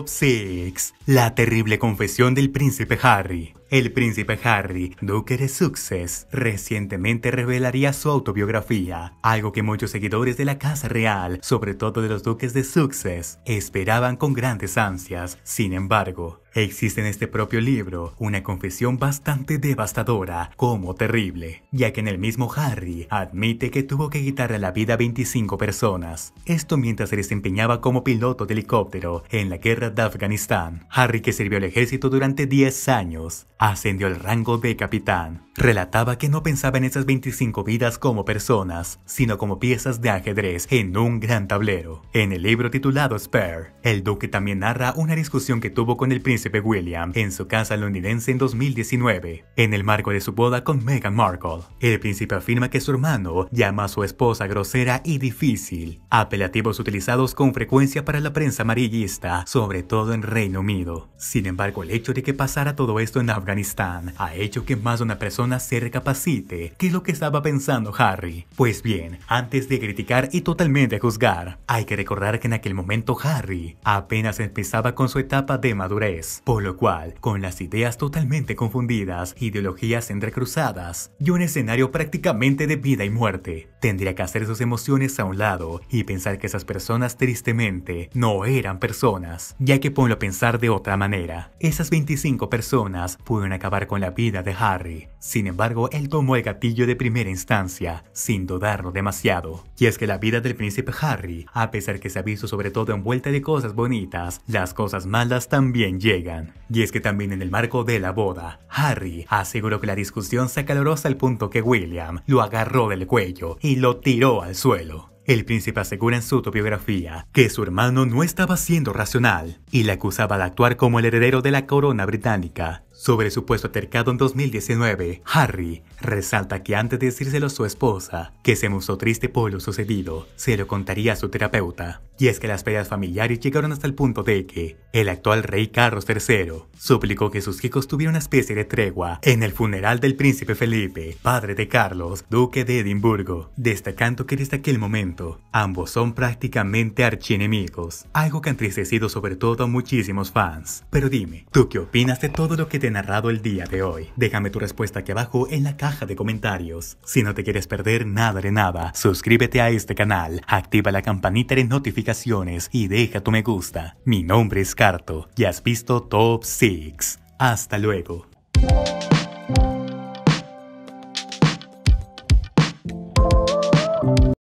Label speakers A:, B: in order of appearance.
A: Top 6. La terrible confesión del príncipe Harry. El príncipe Harry, duque de Success, recientemente revelaría su autobiografía, algo que muchos seguidores de la Casa Real, sobre todo de los duques de Success, esperaban con grandes ansias. Sin embargo, Existe en este propio libro una confesión bastante devastadora, como terrible, ya que en el mismo Harry admite que tuvo que quitarle la vida a 25 personas. Esto mientras se desempeñaba como piloto de helicóptero en la guerra de Afganistán. Harry que sirvió al ejército durante 10 años, ascendió al rango de capitán. Relataba que no pensaba en esas 25 vidas como personas, sino como piezas de ajedrez en un gran tablero. En el libro titulado Spare, el duque también narra una discusión que tuvo con el príncipe William en su casa londinense en 2019, en el marco de su boda con Meghan Markle. El príncipe afirma que su hermano llama a su esposa grosera y difícil, apelativos utilizados con frecuencia para la prensa amarillista, sobre todo en Reino Unido. Sin embargo, el hecho de que pasara todo esto en abril Afganistán ha hecho que más de una persona se recapacite qué es lo que estaba pensando Harry. Pues bien, antes de criticar y totalmente juzgar, hay que recordar que en aquel momento Harry apenas empezaba con su etapa de madurez, por lo cual, con las ideas totalmente confundidas, ideologías entrecruzadas y un escenario prácticamente de vida y muerte, tendría que hacer sus emociones a un lado y pensar que esas personas tristemente no eran personas, ya que ponlo a pensar de otra manera. Esas 25 personas pudieron en acabar con la vida de Harry. Sin embargo, él tomó el gatillo de primera instancia, sin dudarlo demasiado. Y es que la vida del príncipe Harry, a pesar que se ha sobre todo envuelta de cosas bonitas, las cosas malas también llegan. Y es que también en el marco de la boda, Harry aseguró que la discusión se hasta el punto que William lo agarró del cuello y lo tiró al suelo. El príncipe asegura en su autobiografía que su hermano no estaba siendo racional y le acusaba de actuar como el heredero de la corona británica, sobre su puesto altercado en 2019, Harry resalta que antes de decírselo a su esposa, que se mostró triste por lo sucedido, se lo contaría a su terapeuta. Y es que las peleas familiares llegaron hasta el punto de que el actual rey Carlos III suplicó que sus hijos tuvieran una especie de tregua en el funeral del príncipe Felipe, padre de Carlos, duque de Edimburgo, destacando que desde aquel momento ambos son prácticamente archienemigos, algo que ha entristecido sobre todo a muchísimos fans. Pero dime, ¿tú qué opinas de todo lo que te narrado el día de hoy. Déjame tu respuesta aquí abajo en la caja de comentarios. Si no te quieres perder nada de nada, suscríbete a este canal, activa la campanita de notificaciones y deja tu me gusta. Mi nombre es Carto y has visto Top 6. Hasta luego.